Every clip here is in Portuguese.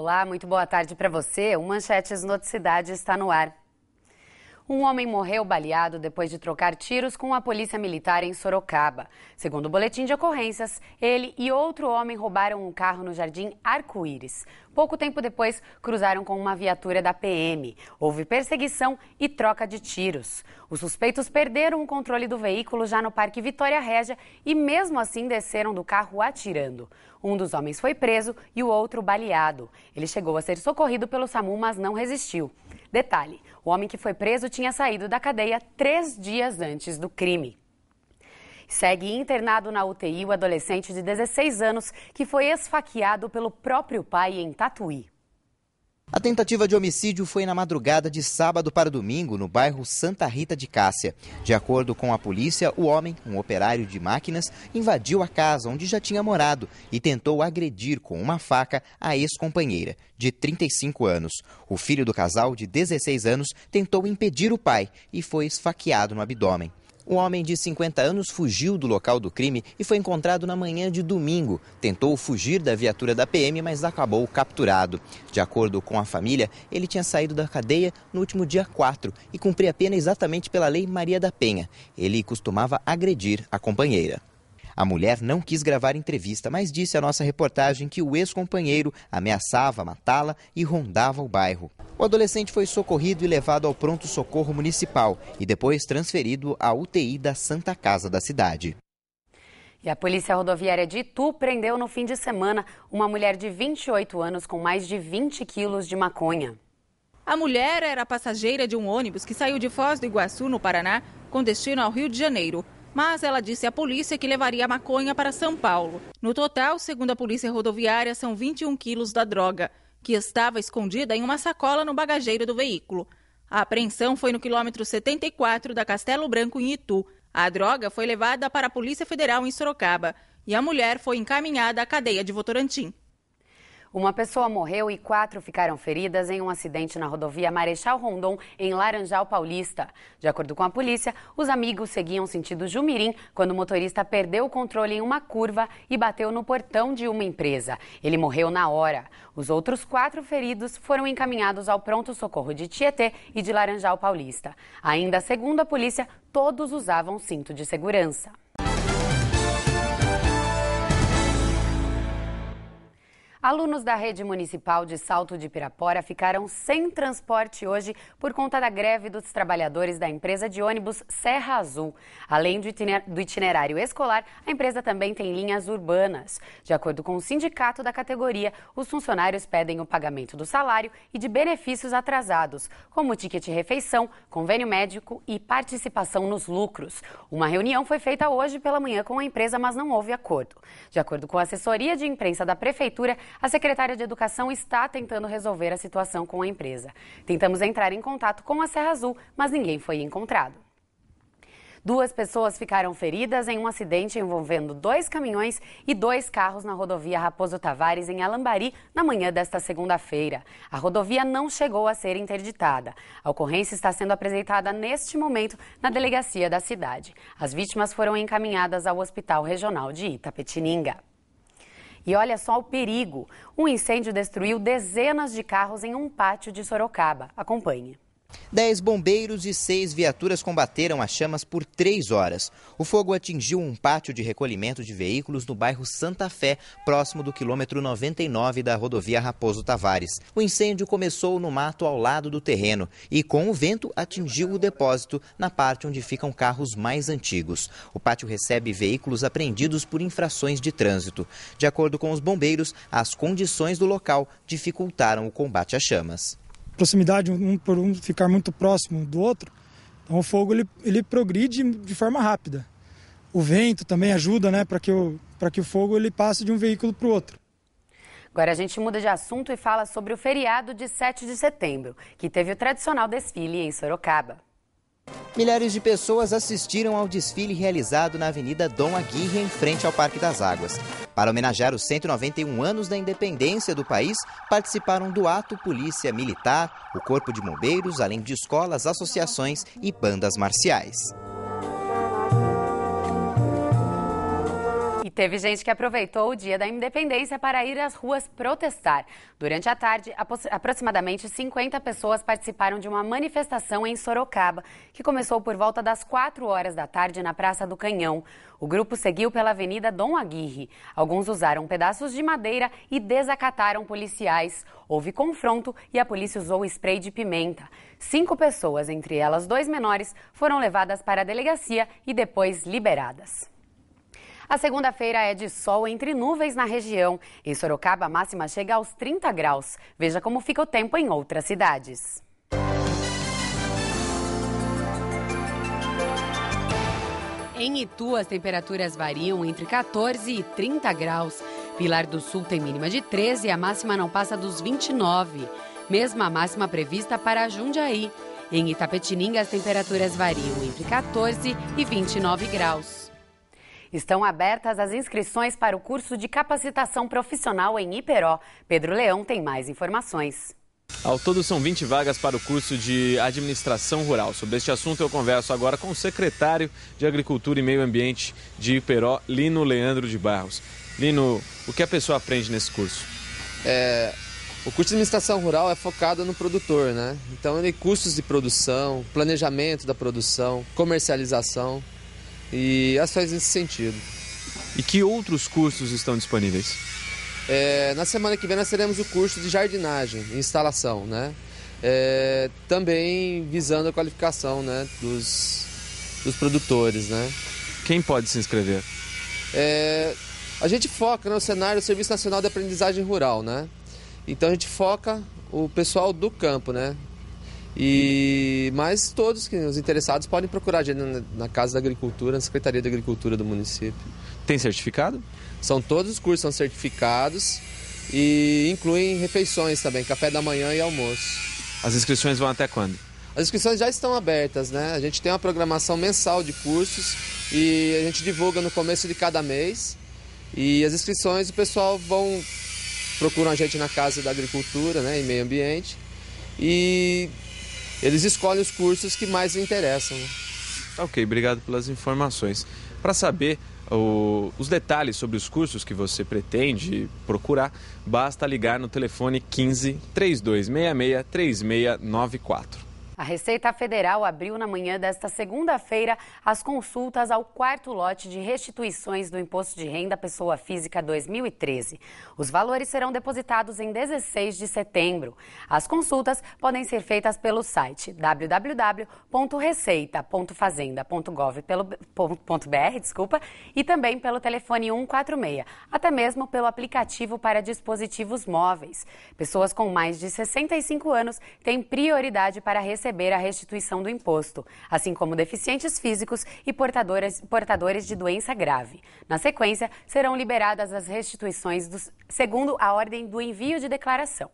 Olá, muito boa tarde para você. O Manchetes Noticidade está no ar. Um homem morreu baleado depois de trocar tiros com a polícia militar em Sorocaba. Segundo o boletim de ocorrências, ele e outro homem roubaram um carro no Jardim Arco-Íris. Pouco tempo depois, cruzaram com uma viatura da PM. Houve perseguição e troca de tiros. Os suspeitos perderam o controle do veículo já no Parque Vitória Régia e, mesmo assim, desceram do carro atirando. Um dos homens foi preso e o outro baleado. Ele chegou a ser socorrido pelo SAMU, mas não resistiu. Detalhe: o homem que foi preso tinha saído da cadeia três dias antes do crime. Segue internado na UTI o adolescente de 16 anos que foi esfaqueado pelo próprio pai em Tatuí. A tentativa de homicídio foi na madrugada de sábado para domingo, no bairro Santa Rita de Cássia. De acordo com a polícia, o homem, um operário de máquinas, invadiu a casa onde já tinha morado e tentou agredir com uma faca a ex-companheira, de 35 anos. O filho do casal, de 16 anos, tentou impedir o pai e foi esfaqueado no abdômen. Um homem de 50 anos fugiu do local do crime e foi encontrado na manhã de domingo. Tentou fugir da viatura da PM, mas acabou capturado. De acordo com a família, ele tinha saído da cadeia no último dia 4 e cumpria a pena exatamente pela lei Maria da Penha. Ele costumava agredir a companheira. A mulher não quis gravar entrevista, mas disse à nossa reportagem que o ex-companheiro ameaçava matá-la e rondava o bairro. O adolescente foi socorrido e levado ao pronto-socorro municipal e depois transferido à UTI da Santa Casa da cidade. E a Polícia Rodoviária de Itu prendeu no fim de semana uma mulher de 28 anos com mais de 20 quilos de maconha. A mulher era passageira de um ônibus que saiu de Foz do Iguaçu, no Paraná, com destino ao Rio de Janeiro mas ela disse à polícia que levaria a maconha para São Paulo. No total, segundo a polícia rodoviária, são 21 quilos da droga, que estava escondida em uma sacola no bagageiro do veículo. A apreensão foi no quilômetro 74 da Castelo Branco, em Itu. A droga foi levada para a Polícia Federal em Sorocaba e a mulher foi encaminhada à cadeia de Votorantim. Uma pessoa morreu e quatro ficaram feridas em um acidente na rodovia Marechal Rondon, em Laranjal Paulista. De acordo com a polícia, os amigos seguiam sentido Jumirim quando o motorista perdeu o controle em uma curva e bateu no portão de uma empresa. Ele morreu na hora. Os outros quatro feridos foram encaminhados ao pronto-socorro de Tietê e de Laranjal Paulista. Ainda segundo a polícia, todos usavam cinto de segurança. Alunos da rede municipal de Salto de Pirapora ficaram sem transporte hoje por conta da greve dos trabalhadores da empresa de ônibus Serra Azul. Além do itinerário escolar, a empresa também tem linhas urbanas. De acordo com o sindicato da categoria, os funcionários pedem o pagamento do salário e de benefícios atrasados, como ticket refeição, convênio médico e participação nos lucros. Uma reunião foi feita hoje pela manhã com a empresa, mas não houve acordo. De acordo com a assessoria de imprensa da prefeitura, a secretária de Educação está tentando resolver a situação com a empresa. Tentamos entrar em contato com a Serra Azul, mas ninguém foi encontrado. Duas pessoas ficaram feridas em um acidente envolvendo dois caminhões e dois carros na rodovia Raposo Tavares, em Alambari, na manhã desta segunda-feira. A rodovia não chegou a ser interditada. A ocorrência está sendo apresentada neste momento na delegacia da cidade. As vítimas foram encaminhadas ao Hospital Regional de Itapetininga. E olha só o perigo: um incêndio destruiu dezenas de carros em um pátio de Sorocaba. Acompanhe. Dez bombeiros e seis viaturas combateram as chamas por três horas. O fogo atingiu um pátio de recolhimento de veículos no bairro Santa Fé, próximo do quilômetro 99 da rodovia Raposo Tavares. O incêndio começou no mato ao lado do terreno e, com o vento, atingiu o depósito na parte onde ficam carros mais antigos. O pátio recebe veículos apreendidos por infrações de trânsito. De acordo com os bombeiros, as condições do local dificultaram o combate às chamas proximidade um por um, ficar muito próximo do outro. Então o fogo ele, ele progride de forma rápida. O vento também ajuda, né, para que o para que o fogo ele passe de um veículo para o outro. Agora a gente muda de assunto e fala sobre o feriado de 7 de setembro, que teve o tradicional desfile em Sorocaba. Milhares de pessoas assistiram ao desfile realizado na Avenida Dom Aguirre, em frente ao Parque das Águas. Para homenagear os 191 anos da independência do país, participaram do ato polícia militar, o corpo de bombeiros, além de escolas, associações e bandas marciais. E teve gente que aproveitou o dia da independência para ir às ruas protestar. Durante a tarde, aproximadamente 50 pessoas participaram de uma manifestação em Sorocaba, que começou por volta das 4 horas da tarde na Praça do Canhão. O grupo seguiu pela Avenida Dom Aguirre. Alguns usaram pedaços de madeira e desacataram policiais. Houve confronto e a polícia usou spray de pimenta. Cinco pessoas, entre elas dois menores, foram levadas para a delegacia e depois liberadas. A segunda-feira é de sol entre nuvens na região. Em Sorocaba, a máxima chega aos 30 graus. Veja como fica o tempo em outras cidades. Em Itu, as temperaturas variam entre 14 e 30 graus. Pilar do Sul tem mínima de 13 e a máxima não passa dos 29. Mesma máxima prevista para Jundiaí. Em Itapetininga, as temperaturas variam entre 14 e 29 graus. Estão abertas as inscrições para o curso de capacitação profissional em Iperó. Pedro Leão tem mais informações. Ao todo são 20 vagas para o curso de administração rural. Sobre este assunto eu converso agora com o secretário de Agricultura e Meio Ambiente de Iperó, Lino Leandro de Barros. Lino, o que a pessoa aprende nesse curso? É, o curso de administração rural é focado no produtor, né? Então ele custos de produção, planejamento da produção, comercialização e ações nesse sentido. E que outros cursos estão disponíveis? É, na semana que vem nós teremos o curso de jardinagem e instalação, né? É, também visando a qualificação né, dos, dos produtores, né? Quem pode se inscrever? É, a gente foca no cenário do Serviço Nacional de Aprendizagem Rural, né? Então a gente foca o pessoal do campo, né? E mas todos que os interessados podem procurar gente na, na Casa da Agricultura, na Secretaria da Agricultura do município. Tem certificado? São todos os cursos são certificados e incluem refeições também, café da manhã e almoço. As inscrições vão até quando? As inscrições já estão abertas, né? A gente tem uma programação mensal de cursos e a gente divulga no começo de cada mês. E as inscrições o pessoal vão procuram a gente na Casa da Agricultura, né, e Meio Ambiente. E eles escolhem os cursos que mais interessam. Né? Tá ok, obrigado pelas informações. Para saber o, os detalhes sobre os cursos que você pretende procurar, basta ligar no telefone 15 3266 3694. A Receita Federal abriu na manhã desta segunda-feira as consultas ao quarto lote de restituições do Imposto de Renda Pessoa Física 2013. Os valores serão depositados em 16 de setembro. As consultas podem ser feitas pelo site www.receita.fazenda.gov.br, desculpa, e também pelo telefone 146, até mesmo pelo aplicativo para dispositivos móveis. Pessoas com mais de 65 anos têm prioridade para receber receber a restituição do imposto, assim como deficientes físicos e portadores, portadores de doença grave. Na sequência, serão liberadas as restituições dos, segundo a ordem do envio de declaração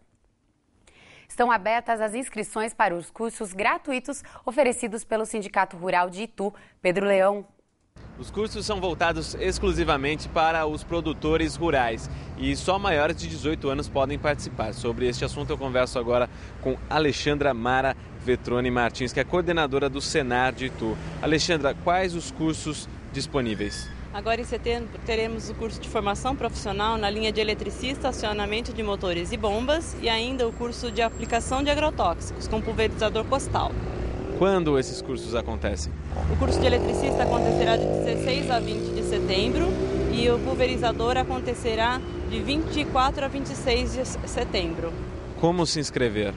estão abertas as inscrições para os cursos gratuitos oferecidos pelo Sindicato Rural de Itu. Pedro Leão, os cursos são voltados exclusivamente para os produtores rurais e só maiores de 18 anos podem participar. Sobre este assunto, eu converso agora com Alexandra Mara Vetrone Martins, que é coordenadora do Senar de Itu. Alexandra, quais os cursos disponíveis? Agora em setembro teremos o curso de formação profissional na linha de eletricista, acionamento de motores e bombas e ainda o curso de aplicação de agrotóxicos com pulverizador postal. Quando esses cursos acontecem? O curso de eletricista acontecerá de 16 a 20 de setembro e o pulverizador acontecerá de 24 a 26 de setembro. Como se inscrever?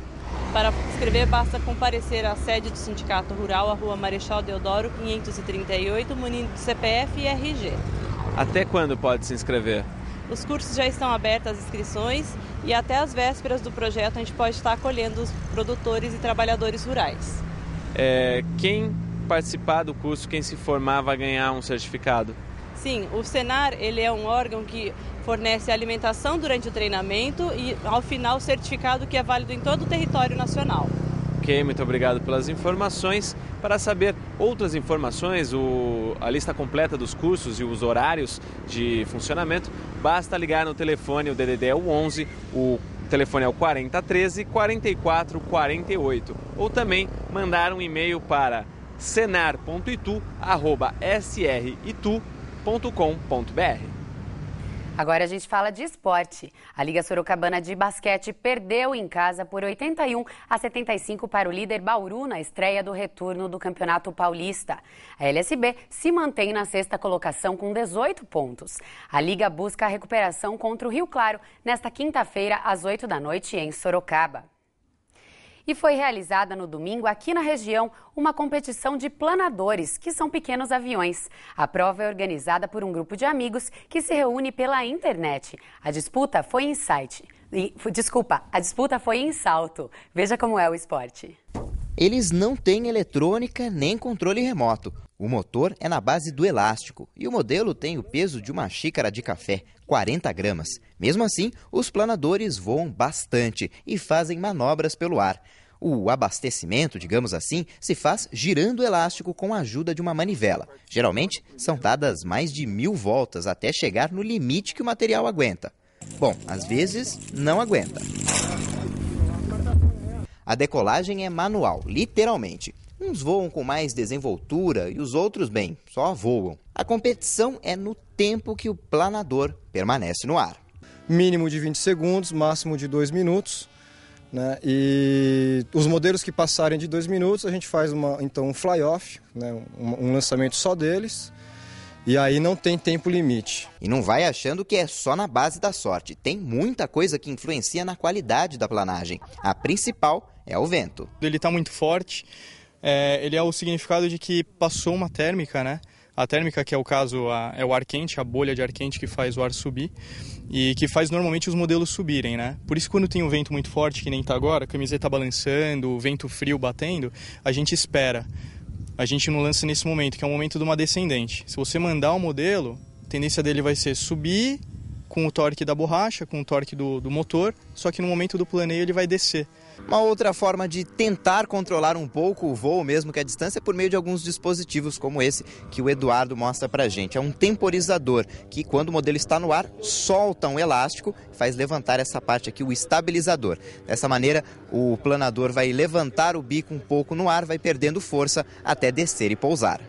Para se inscrever, basta comparecer à sede do Sindicato Rural, a Rua Marechal Deodoro, 538, munido de CPF e RG. Até quando pode se inscrever? Os cursos já estão abertos às inscrições e até as vésperas do projeto a gente pode estar acolhendo os produtores e trabalhadores rurais. É, quem participar do curso, quem se formar, vai ganhar um certificado? Sim, o Senar ele é um órgão que fornece alimentação durante o treinamento e, ao final, certificado que é válido em todo o território nacional. Ok, muito obrigado pelas informações. Para saber outras informações, o, a lista completa dos cursos e os horários de funcionamento, basta ligar no telefone, o DDD é o 11, o o telefone é o 4013 4448 ou também mandar um e-mail para senar.itu@sritu.com.br. Agora a gente fala de esporte. A Liga Sorocabana de Basquete perdeu em casa por 81 a 75 para o líder Bauru na estreia do retorno do Campeonato Paulista. A LSB se mantém na sexta colocação com 18 pontos. A Liga busca a recuperação contra o Rio Claro nesta quinta-feira às 8 da noite em Sorocaba. E foi realizada no domingo, aqui na região, uma competição de planadores, que são pequenos aviões. A prova é organizada por um grupo de amigos que se reúne pela internet. A disputa foi em site. Desculpa, a disputa foi em salto. Veja como é o esporte. Eles não têm eletrônica nem controle remoto. O motor é na base do elástico e o modelo tem o peso de uma xícara de café, 40 gramas. Mesmo assim, os planadores voam bastante e fazem manobras pelo ar. O abastecimento, digamos assim, se faz girando o elástico com a ajuda de uma manivela. Geralmente, são dadas mais de mil voltas até chegar no limite que o material aguenta. Bom, às vezes, não aguenta. A decolagem é manual, literalmente. Uns voam com mais desenvoltura e os outros, bem, só voam. A competição é no tempo que o planador permanece no ar. Mínimo de 20 segundos, máximo de 2 minutos. Né? E os modelos que passarem de dois minutos, a gente faz uma, então um fly-off, né? um, um lançamento só deles. E aí não tem tempo limite. E não vai achando que é só na base da sorte. Tem muita coisa que influencia na qualidade da planagem. A principal é o vento. Ele está muito forte. É, ele é o significado de que passou uma térmica, né? A térmica, que é o caso, a, é o ar quente, a bolha de ar quente que faz o ar subir e que faz normalmente os modelos subirem, né? Por isso, quando tem um vento muito forte, que nem está agora, a camiseta balançando, o vento frio batendo, a gente espera. A gente não lança nesse momento, que é o momento de uma descendente. Se você mandar o um modelo, a tendência dele vai ser subir, com o torque da borracha, com o torque do, do motor, só que no momento do planeio ele vai descer. Uma outra forma de tentar controlar um pouco o voo, mesmo que a distância, é por meio de alguns dispositivos como esse que o Eduardo mostra pra gente. É um temporizador que, quando o modelo está no ar, solta um elástico e faz levantar essa parte aqui, o estabilizador. Dessa maneira, o planador vai levantar o bico um pouco no ar, vai perdendo força até descer e pousar.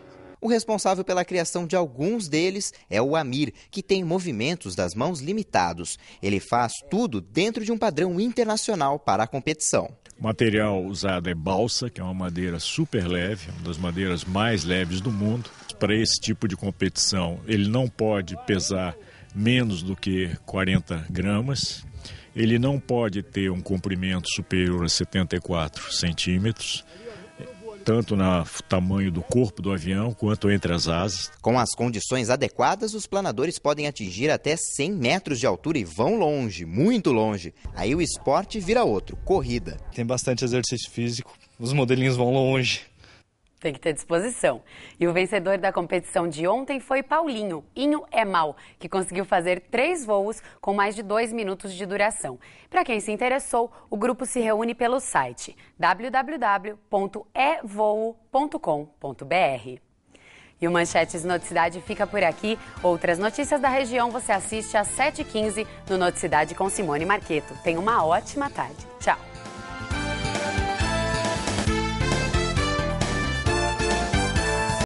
O responsável pela criação de alguns deles é o Amir, que tem movimentos das mãos limitados. Ele faz tudo dentro de um padrão internacional para a competição. O material usado é balsa, que é uma madeira super leve, uma das madeiras mais leves do mundo. Para esse tipo de competição, ele não pode pesar menos do que 40 gramas. Ele não pode ter um comprimento superior a 74 centímetros tanto no tamanho do corpo do avião quanto entre as asas. Com as condições adequadas, os planadores podem atingir até 100 metros de altura e vão longe, muito longe. Aí o esporte vira outro, corrida. Tem bastante exercício físico, os modelinhos vão longe. Tem que ter disposição. E o vencedor da competição de ontem foi Paulinho, Inho é mal, que conseguiu fazer três voos com mais de dois minutos de duração. Para quem se interessou, o grupo se reúne pelo site www.evoo.com.br. E o Manchetes Noticidade fica por aqui. Outras notícias da região você assiste às 7h15 no Noticidade com Simone Marqueto. Tenha uma ótima tarde. Tchau!